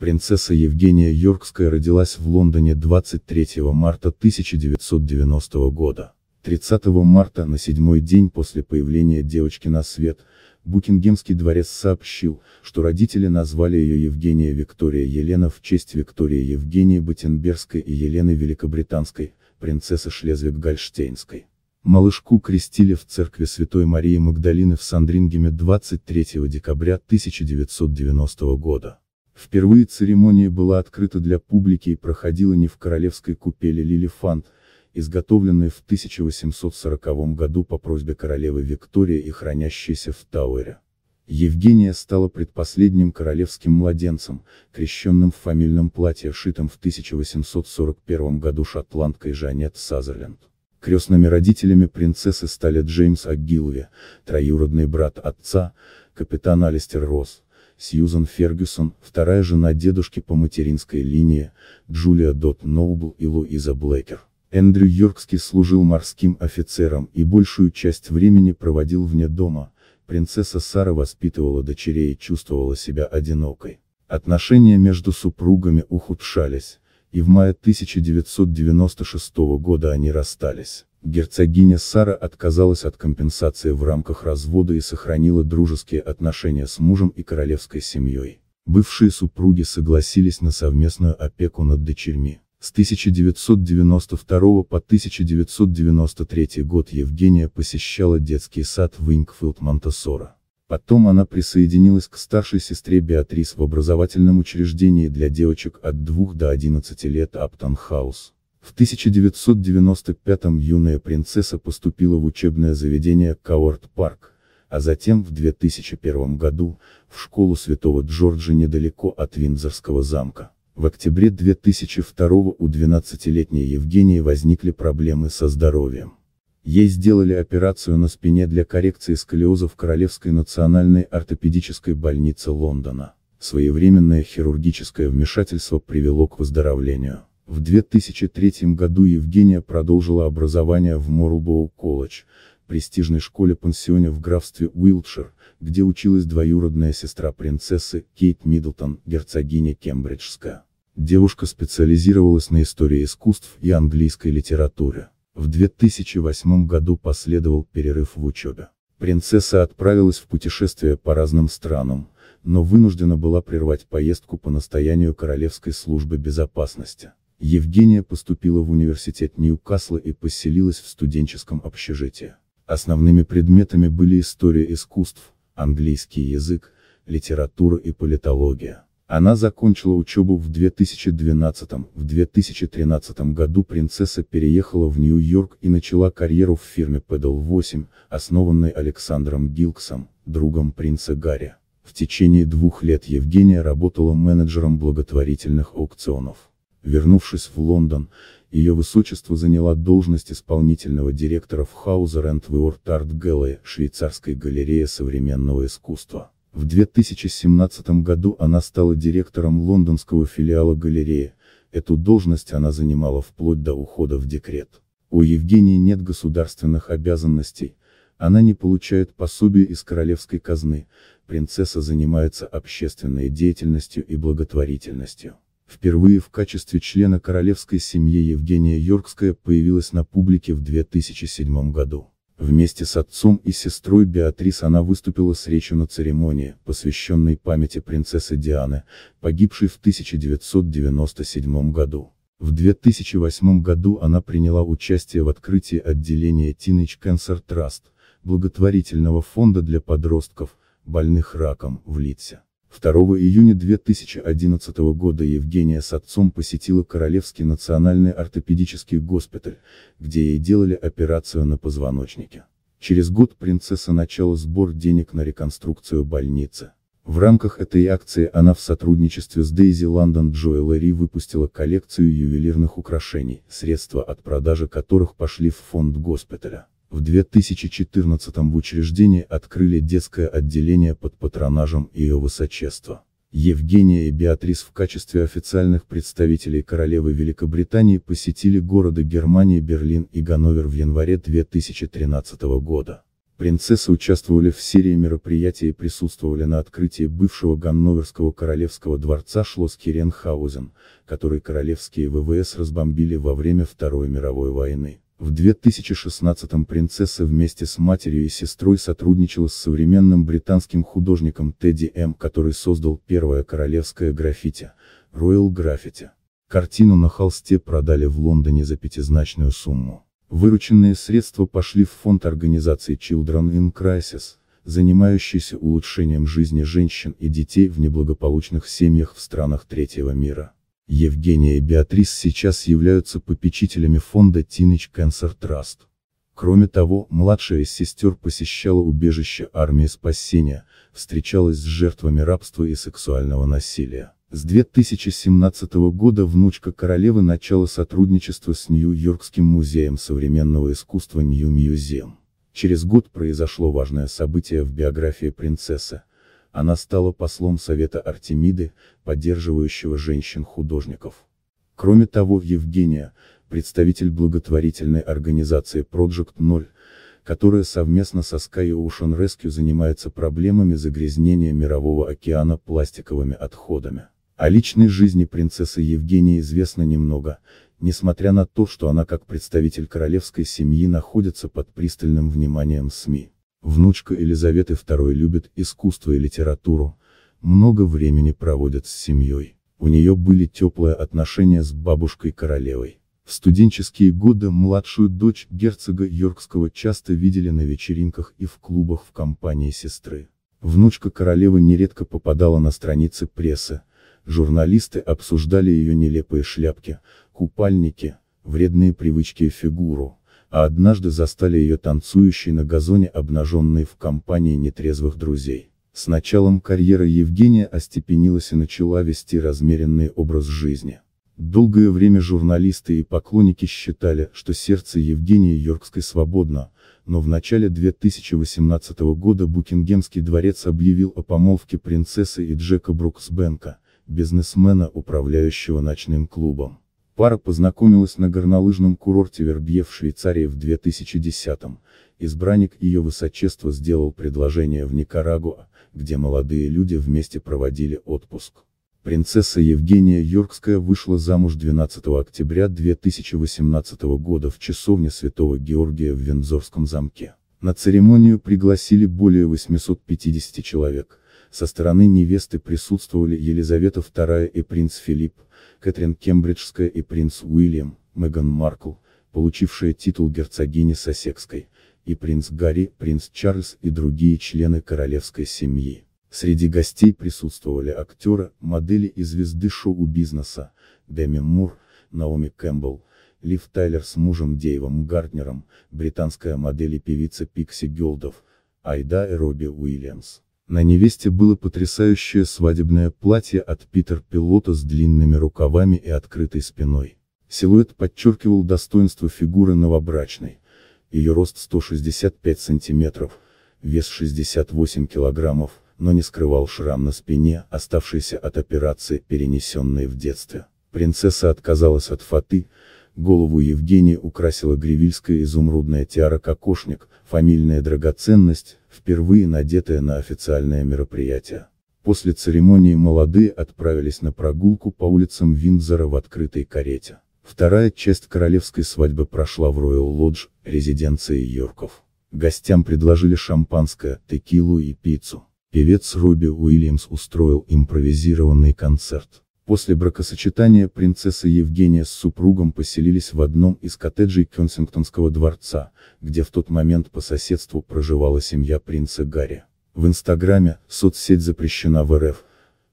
Принцесса Евгения Йоркская родилась в Лондоне 23 марта 1990 года. 30 марта, на седьмой день после появления девочки на свет, Букингемский дворец сообщил, что родители назвали ее Евгения Виктория Елена в честь Виктории Евгении Батенбергской и Елены Великобританской, принцессы Шлезвиг-Гольштейнской. Малышку крестили в церкви Святой Марии Магдалины в Сандрингеме 23 декабря 1990 года. Впервые церемония была открыта для публики и проходила не в королевской купели Лилифант, изготовленной в 1840 году по просьбе королевы Виктории и хранящейся в Тауэре. Евгения стала предпоследним королевским младенцем, крещенным в фамильном платье, шитом в 1841 году шотландкой Жанет Сазерленд. Крестными родителями принцессы стали Джеймс Агилви, троюродный брат отца, капитан Алистер Росс, Сьюзан Фергюсон, вторая жена дедушки по материнской линии, Джулия Дот Ноубл и Луиза Блейкер. Эндрю Йоркский служил морским офицером и большую часть времени проводил вне дома, принцесса Сара воспитывала дочерей и чувствовала себя одинокой. Отношения между супругами ухудшались, и в мае 1996 года они расстались. Герцогиня Сара отказалась от компенсации в рамках развода и сохранила дружеские отношения с мужем и королевской семьей. Бывшие супруги согласились на совместную опеку над дочерьми. С 1992 по 1993 год Евгения посещала детский сад Вингфилд Монтессора. Потом она присоединилась к старшей сестре Беатрис в образовательном учреждении для девочек от 2 до 11 лет Аптон Хаус. В 1995-м юная принцесса поступила в учебное заведение Каорт Парк, а затем в 2001 году, в школу Святого Джорджа недалеко от Виндзорского замка. В октябре 2002 у 12-летней Евгении возникли проблемы со здоровьем. Ей сделали операцию на спине для коррекции сколиоза в Королевской национальной ортопедической больнице Лондона. Своевременное хирургическое вмешательство привело к выздоровлению. В 2003 году Евгения продолжила образование в Морубоу колледж, престижной школе-пансионе в графстве Уилтшир, где училась двоюродная сестра принцессы Кейт Миддлтон, герцогиня Кембриджская. Девушка специализировалась на истории искусств и английской литературе. В 2008 году последовал перерыв в учебе. Принцесса отправилась в путешествие по разным странам, но вынуждена была прервать поездку по настоянию Королевской службы безопасности. Евгения поступила в университет Ньюкасла и поселилась в студенческом общежитии. Основными предметами были история искусств, английский язык, литература и политология. Она закончила учебу в 2012, в 2013 году принцесса переехала в Нью-Йорк и начала карьеру в фирме Pedal 8, основанной Александром Гилксом, другом принца Гарри. В течение двух лет Евгения работала менеджером благотворительных аукционов. Вернувшись в Лондон, ее высочество заняла должность исполнительного директора в Хаузе Рент World Art Gallery, швейцарской галерее современного искусства. В 2017 году она стала директором лондонского филиала галереи, эту должность она занимала вплоть до ухода в декрет. У Евгении нет государственных обязанностей, она не получает пособие из королевской казны, принцесса занимается общественной деятельностью и благотворительностью. Впервые в качестве члена королевской семьи Евгения Йоркская появилась на публике в 2007 году. Вместе с отцом и сестрой Беатрис она выступила с речью на церемонии, посвященной памяти принцессы Дианы, погибшей в 1997 году. В 2008 году она приняла участие в открытии отделения Teenage Cancer Trust, благотворительного фонда для подростков, больных раком, в Литсе. 2 июня 2011 года Евгения с отцом посетила Королевский национальный ортопедический госпиталь, где ей делали операцию на позвоночнике. Через год принцесса начала сбор денег на реконструкцию больницы. В рамках этой акции она в сотрудничестве с Дейзи Лондон Джоэлери выпустила коллекцию ювелирных украшений, средства от продажи которых пошли в фонд госпиталя. В 2014 в учреждении открыли детское отделение под патронажем ее высочества. Евгения и Беатрис в качестве официальных представителей королевы Великобритании посетили города Германии Берлин и Ганновер в январе 2013 года. Принцессы участвовали в серии мероприятий и присутствовали на открытии бывшего Ганноверского королевского дворца Шлосс который королевские ВВС разбомбили во время Второй мировой войны. В 2016 принцесса вместе с матерью и сестрой сотрудничала с современным британским художником Тедди М, который создал первое королевское граффити, Royal Graffiti. Картину на холсте продали в Лондоне за пятизначную сумму. Вырученные средства пошли в фонд организации Children in Crisis, занимающийся улучшением жизни женщин и детей в неблагополучных семьях в странах третьего мира. Евгения и Беатрис сейчас являются попечителями фонда Teenage Cancer Trust. Кроме того, младшая из сестер посещала убежище армии спасения, встречалась с жертвами рабства и сексуального насилия. С 2017 года внучка королевы начала сотрудничество с Нью-Йоркским музеем современного искусства Нью-Мьюзеем. Через год произошло важное событие в биографии принцессы, она стала послом Совета Артемиды, поддерживающего женщин-художников. Кроме того Евгения, представитель благотворительной организации Project 0, которая совместно со Sky Ocean Rescue занимается проблемами загрязнения мирового океана пластиковыми отходами. О личной жизни принцессы Евгении известно немного, несмотря на то, что она как представитель королевской семьи находится под пристальным вниманием СМИ. Внучка Елизаветы II любит искусство и литературу, много времени проводит с семьей. У нее были теплые отношения с бабушкой-королевой. В студенческие годы младшую дочь герцога Йоркского часто видели на вечеринках и в клубах в компании сестры. Внучка королевы нередко попадала на страницы прессы, журналисты обсуждали ее нелепые шляпки, купальники, вредные привычки и фигуру а однажды застали ее танцующей на газоне обнаженной в компании нетрезвых друзей. С началом карьеры Евгения остепенилась и начала вести размеренный образ жизни. Долгое время журналисты и поклонники считали, что сердце Евгении Йоркской свободно, но в начале 2018 года Букингемский дворец объявил о помолвке принцессы и Джека Бруксбенка, бизнесмена, управляющего ночным клубом. Пара познакомилась на горнолыжном курорте Вербье в Швейцарии в 2010-м, избранник ее высочества сделал предложение в Никарагуа, где молодые люди вместе проводили отпуск. Принцесса Евгения Йоркская вышла замуж 12 октября 2018 года в часовне Святого Георгия в Вензорском замке. На церемонию пригласили более 850 человек. Со стороны невесты присутствовали Елизавета II и принц Филипп, Кэтрин Кембриджская и принц Уильям, Меган Маркл, получившая титул герцогини Сосекской, и принц Гарри, принц Чарльз и другие члены королевской семьи. Среди гостей присутствовали актеры, модели и звезды шоу-бизнеса, Деми Мур, Наоми Кэмпбелл, Лив Тайлер с мужем Дейвом Гартнером, британская модель и певица Пикси Гилдов, Айда и Робби Уильямс. На невесте было потрясающее свадебное платье от Питер Пилота с длинными рукавами и открытой спиной. Силуэт подчеркивал достоинство фигуры новобрачной. Ее рост 165 сантиметров, вес 68 килограммов, но не скрывал шрам на спине, оставшийся от операции, перенесенной в детстве. Принцесса отказалась от фаты, Голову Евгения украсила гривильская изумрудная тиара-кокошник, фамильная драгоценность, впервые надетая на официальное мероприятие. После церемонии молодые отправились на прогулку по улицам Виндзора в открытой карете. Вторая часть королевской свадьбы прошла в Роyal Лодж, резиденции Йорков. Гостям предложили шампанское, текилу и пиццу. Певец Робби Уильямс устроил импровизированный концерт. После бракосочетания принцесса Евгения с супругом поселились в одном из коттеджей Кенсингтонского дворца, где в тот момент по соседству проживала семья принца Гарри. В Инстаграме, соцсеть запрещена в РФ.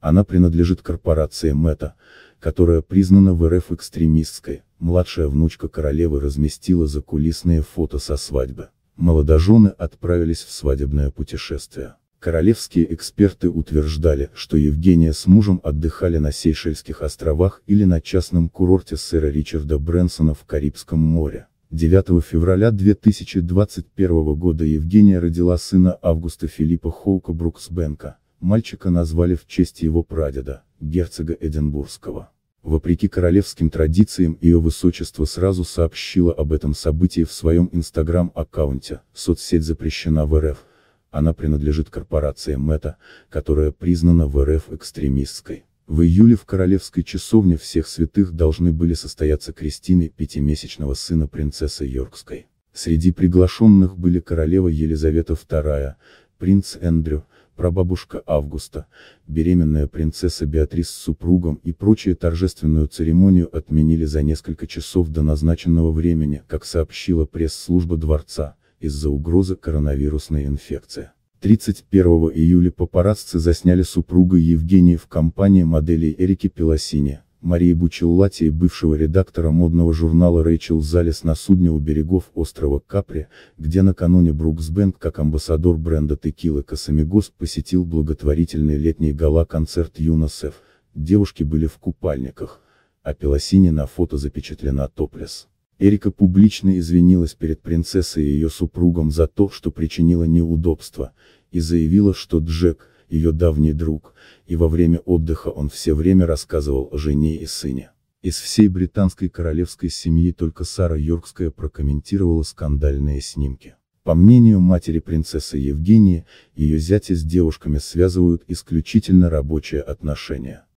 Она принадлежит корпорации Мета, которая признана в РФ экстремистской. Младшая внучка королевы разместила закулисные фото со свадьбы. Молодожены отправились в свадебное путешествие. Королевские эксперты утверждали, что Евгения с мужем отдыхали на Сейшельских островах или на частном курорте сэра Ричарда Брэнсона в Карибском море. 9 февраля 2021 года Евгения родила сына Августа Филиппа Хоука Бруксбенка, мальчика назвали в честь его прадеда, герцога Эдинбургского. Вопреки королевским традициям ее высочество сразу сообщило об этом событии в своем инстаграм-аккаунте, соцсеть запрещена в РФ, она принадлежит корпорации МЭТА, которая признана в РФ экстремистской. В июле в королевской часовне всех святых должны были состояться крестины пятимесячного сына принцессы Йоркской. Среди приглашенных были королева Елизавета II, принц Эндрю, прабабушка Августа, беременная принцесса Беатрис с супругом и прочие торжественную церемонию отменили за несколько часов до назначенного времени, как сообщила пресс-служба дворца из-за угрозы коронавирусной инфекции. 31 июля папарацци засняли супруга Евгения в компании моделей Эрики Пелосини, Марии Бучеллати и бывшего редактора модного журнала Рэйчел Залес на судне у берегов острова Капри, где накануне Брукс Бенд как амбассадор бренда текилы Косамигос посетил благотворительный летний гала-концерт ЮНОСЕФ. Девушки были в купальниках, а Пелосини на фото запечатлена топлес. Эрика публично извинилась перед принцессой и ее супругом за то, что причинила неудобства, и заявила, что Джек, ее давний друг, и во время отдыха он все время рассказывал о жене и сыне. Из всей британской королевской семьи только Сара Йоркская прокомментировала скандальные снимки. По мнению матери принцессы Евгении, ее зяти с девушками связывают исключительно рабочие отношения.